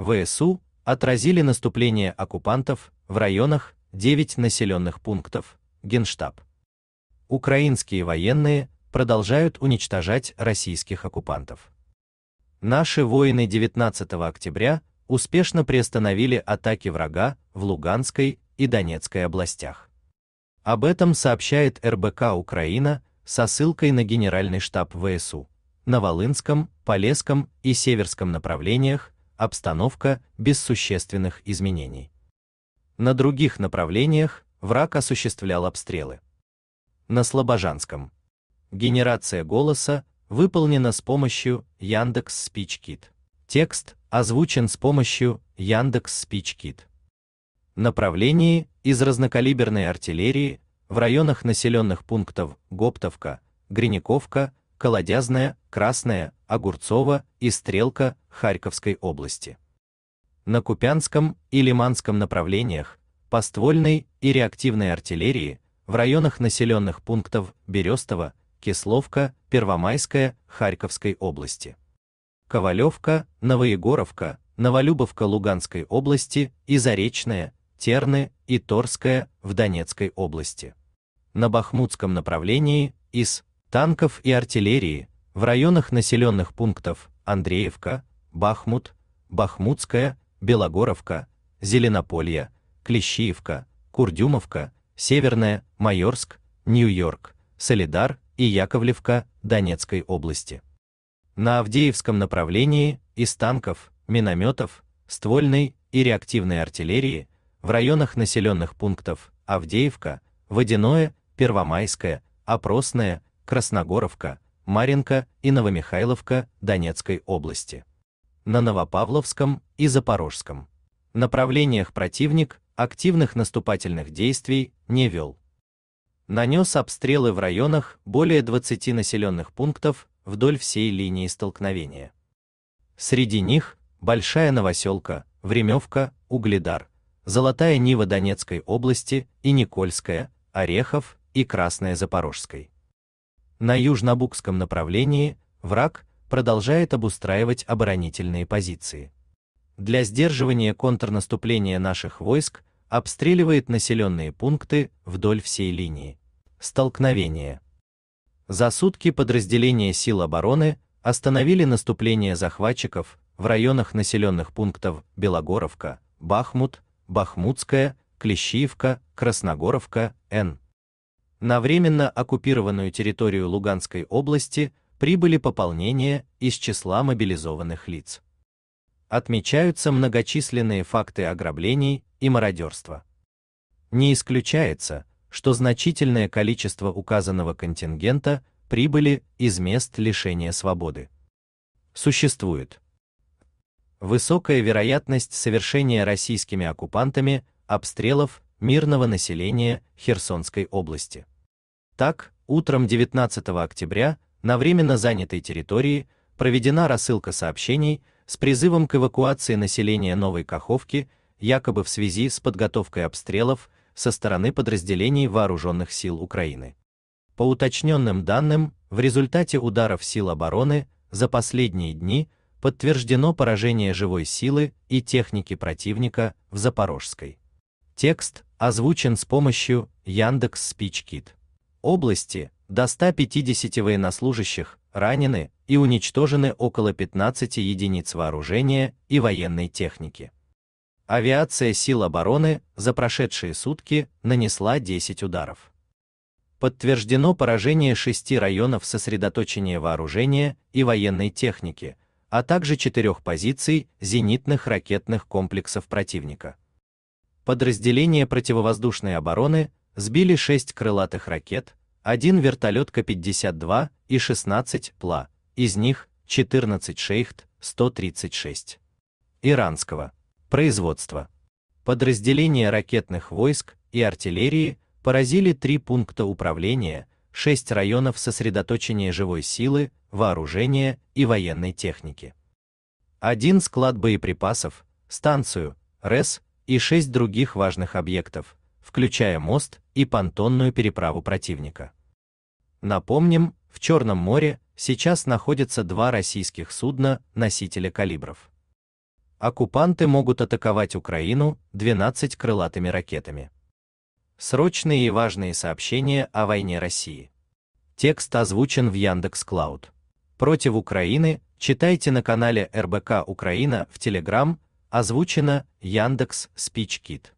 ВСУ отразили наступление оккупантов в районах 9 населенных пунктов. Генштаб. Украинские военные продолжают уничтожать российских оккупантов. Наши воины 19 октября успешно приостановили атаки врага в Луганской и Донецкой областях. Об этом сообщает РБК Украина со ссылкой на Генеральный штаб ВСУ. На Волынском, Полесском и Северском направлениях обстановка без существенных изменений. На других направлениях враг осуществлял обстрелы. На Слобожанском. Генерация голоса выполнена с помощью Яндекс Спичкит. Текст озвучен с помощью Яндекс Спичкит. Направлении из разнокалиберной артиллерии в районах населенных пунктов Гоптовка, Гриниковка. Колодязная, Красная, огурцова и Стрелка Харьковской области. На Купянском и Лиманском направлениях поствольной и реактивной артиллерии в районах населенных пунктов Берестово, Кисловка, Первомайская, Харьковской области. Ковалевка, Новоегоровка, Новолюбовка Луганской области и Заречная, Терны и Торская в Донецкой области. На Бахмутском направлении из танков и артиллерии в районах населенных пунктов Андреевка, Бахмут, Бахмутская, Белогоровка, Зеленополье, Клещиевка, Курдюмовка, Северная, Майорск, Нью-Йорк, Солидар и Яковлевка Донецкой области. На Авдеевском направлении из танков, минометов, ствольной и реактивной артиллерии в районах населенных пунктов Авдеевка, Водяное, Первомайское, Опросное, Красногоровка, Маринка и Новомихайловка Донецкой области. На Новопавловском и Запорожском направлениях противник активных наступательных действий не вел. Нанес обстрелы в районах более 20 населенных пунктов вдоль всей линии столкновения. Среди них Большая Новоселка, Времевка, Угледар, Золотая Нива Донецкой области и Никольская, Орехов и Красная Запорожской. На южнобукском направлении враг продолжает обустраивать оборонительные позиции. Для сдерживания контрнаступления наших войск обстреливает населенные пункты вдоль всей линии. Столкновение. За сутки подразделения сил обороны остановили наступление захватчиков в районах населенных пунктов Белогоровка, Бахмут, Бахмутская, Клещиевка, Красногоровка, Н на временно оккупированную территорию Луганской области прибыли пополнения из числа мобилизованных лиц. Отмечаются многочисленные факты ограблений и мародерства. Не исключается, что значительное количество указанного контингента прибыли из мест лишения свободы. Существует высокая вероятность совершения российскими оккупантами обстрелов мирного населения Херсонской области. Так, утром 19 октября на временно занятой территории проведена рассылка сообщений с призывом к эвакуации населения Новой Каховки, якобы в связи с подготовкой обстрелов со стороны подразделений вооруженных сил Украины. По уточненным данным, в результате ударов сил обороны за последние дни подтверждено поражение живой силы и техники противника в Запорожской Текст озвучен с помощью Яндекс Спичкит. Области до 150 военнослужащих ранены и уничтожены около 15 единиц вооружения и военной техники. Авиация сил обороны за прошедшие сутки нанесла 10 ударов. Подтверждено поражение шести районов сосредоточения вооружения и военной техники, а также четырех позиций зенитных ракетных комплексов противника подразделения противовоздушной обороны сбили 6 крылатых ракет, один вертолет К-52 и 16 ПЛА, из них 14 Шейхт 136 иранского производства. Подразделения ракетных войск и артиллерии поразили три пункта управления, шесть районов сосредоточения живой силы, вооружения и военной техники. Один склад боеприпасов, станцию, РЭС и шесть других важных объектов, включая мост и понтонную переправу противника. Напомним, в Черном море сейчас находятся два российских судна носителя калибров. Оккупанты могут атаковать Украину 12 крылатыми ракетами. Срочные и важные сообщения о войне России. Текст озвучен в Яндекс Клауд. Против Украины читайте на канале РБК Украина в Телеграм Озвучено Яндекс Спичкит.